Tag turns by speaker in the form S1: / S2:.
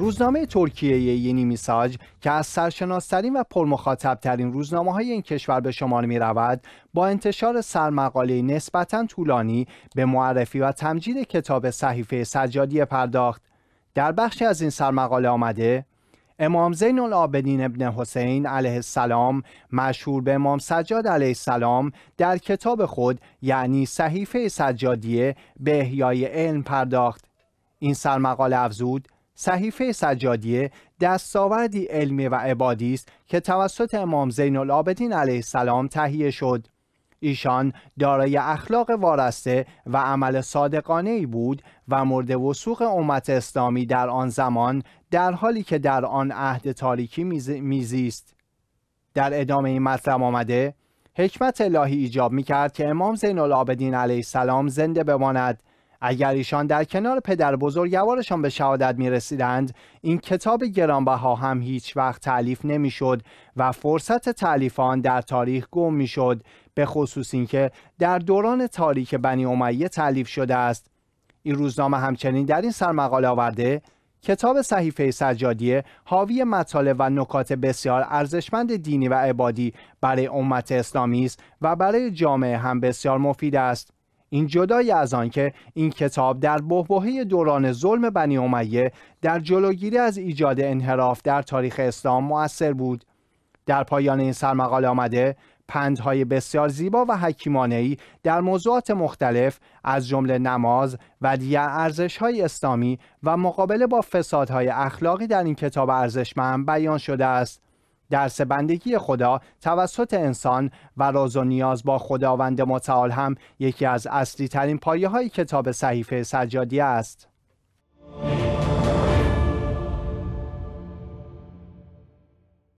S1: روزنامه ترکیه یینی میساج که از سرشناسترین و پرمخاطبترین روزنامه های این کشور به شمار می رود با انتشار سرمقاله نسبتا طولانی به معرفی و تمجید کتاب صحیفه سجادی پرداخت در بخشی از این سرمقاله آمده امام زین العابدین ابن حسین علیه السلام مشهور به امام سجاد علیه السلام در کتاب خود یعنی صحیفه سجادیه به احیای علم پرداخت این سرمقاله افزود صحیفه سجادیه دستاوردی علمی و عبادی است که توسط امام زین العابدین علیه السلام تهیه شد ایشان دارای اخلاق وارسته و عمل صادقانه ای بود و مورد وسوق امت اسلامی در آن زمان در حالی که در آن عهد تاریکی میزیست در ادامه این مطلب آمده حکمت الهی ایجاب می کرد که امام زین العابدین علیه السلام زنده بماند اگر ایشان در کنار پدر بزرگوارشان به شهادت می رسیدند این کتاب گرانبها هم هیچ وقت تعلیف نمی شد و فرصت تعلیف آن در تاریخ گم می شد به خصوص اینکه در دوران تاریک بنی امیه تعلیف شده است این روزنامه همچنین در این سرمقاله آورده کتاب صحیفه سجادیه حاوی مطالب و نکات بسیار ارزشمند دینی و عبادی برای امت اسلامی است و برای جامعه هم بسیار مفید است این جدای از آنکه این کتاب در بهبهه دوران ظلم بنی امیه در جلوگیری از ایجاد انحراف در تاریخ اسلام موثر بود در پایان این سرمقاله آمده پندهای بسیار زیبا و ای در موضوعات مختلف از جمله نماز و دیگر های اسلامی و مقابله با فسادهای اخلاقی در این کتاب ارزشمند بیان شده است درس بندگی خدا توسط انسان و راز و نیاز با خداوند متعال هم یکی از اصلی ترین پایه های کتاب صحیفه سجادی است.